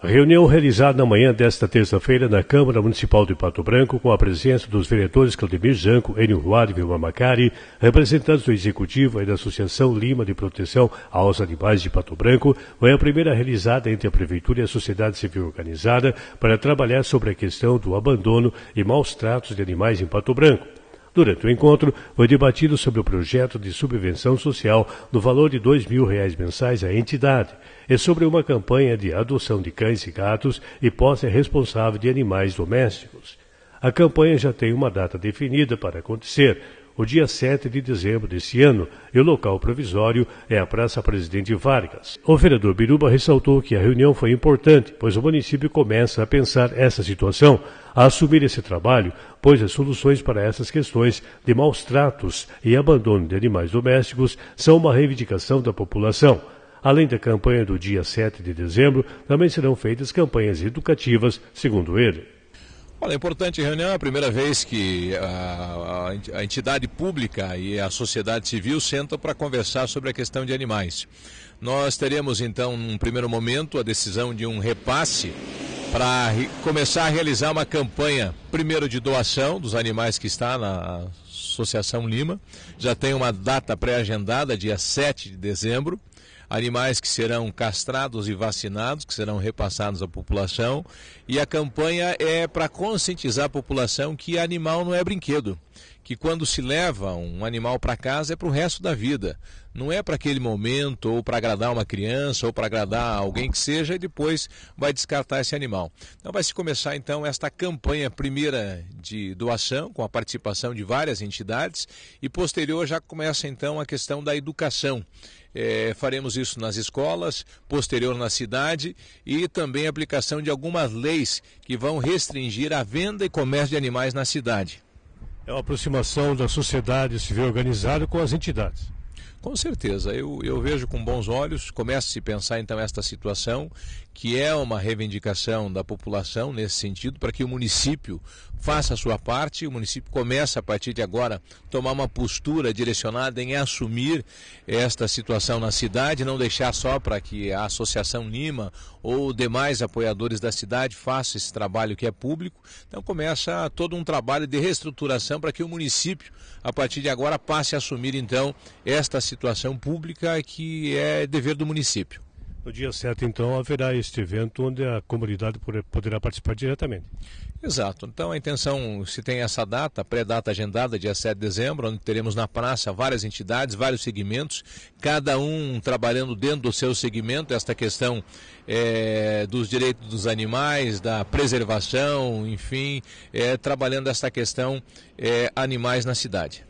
Reunião realizada na manhã desta terça-feira na Câmara Municipal de Pato Branco, com a presença dos vereadores Claudemir Janco, Enio Ruad e Vilma Macari, representantes do Executivo e da Associação Lima de Proteção aos Animais de Pato Branco, foi a primeira realizada entre a Prefeitura e a sociedade civil organizada para trabalhar sobre a questão do abandono e maus tratos de animais em Pato Branco. Durante o encontro, foi debatido sobre o projeto de subvenção social no valor de R$ reais mensais à entidade e sobre uma campanha de adoção de cães e gatos e posse responsável de animais domésticos. A campanha já tem uma data definida para acontecer, o dia 7 de dezembro deste ano e o local provisório é a Praça Presidente Vargas. O vereador Biruba ressaltou que a reunião foi importante, pois o município começa a pensar essa situação, a assumir esse trabalho, pois as soluções para essas questões de maus tratos e abandono de animais domésticos são uma reivindicação da população. Além da campanha do dia 7 de dezembro, também serão feitas campanhas educativas, segundo ele. Olha, é importante reunião, é a primeira vez que a, a entidade pública e a sociedade civil sentam para conversar sobre a questão de animais. Nós teremos então, num primeiro momento, a decisão de um repasse para começar a realizar uma campanha, primeiro de doação dos animais que está na Associação Lima. Já tem uma data pré-agendada, dia 7 de dezembro. Animais que serão castrados e vacinados, que serão repassados à população. E a campanha é para conscientizar a população que animal não é brinquedo. Que quando se leva um animal para casa é para o resto da vida. Não é para aquele momento, ou para agradar uma criança, ou para agradar alguém que seja, e depois vai descartar esse animal. Então vai se começar então esta campanha primeira de doação, com a participação de várias entidades e posterior já começa então a questão da educação. É, faremos isso nas escolas, posterior na cidade e também a aplicação de algumas leis que vão restringir a venda e comércio de animais na cidade. É uma aproximação da sociedade civil organizada com as entidades. Com certeza, eu, eu vejo com bons olhos, começa a se pensar então esta situação, que é uma reivindicação da população nesse sentido, para que o município faça a sua parte, o município começa a partir de agora tomar uma postura direcionada em assumir esta situação na cidade, não deixar só para que a Associação Lima ou demais apoiadores da cidade façam esse trabalho que é público. Então começa todo um trabalho de reestruturação para que o município, a partir de agora, passe a assumir então esta situação pública que é dever do município. No dia certo, então, haverá este evento onde a comunidade poderá participar diretamente. Exato. Então, a intenção, se tem essa data, pré-data agendada, dia 7 de dezembro, onde teremos na praça várias entidades, vários segmentos, cada um trabalhando dentro do seu segmento, esta questão é, dos direitos dos animais, da preservação, enfim, é, trabalhando esta questão é, animais na cidade.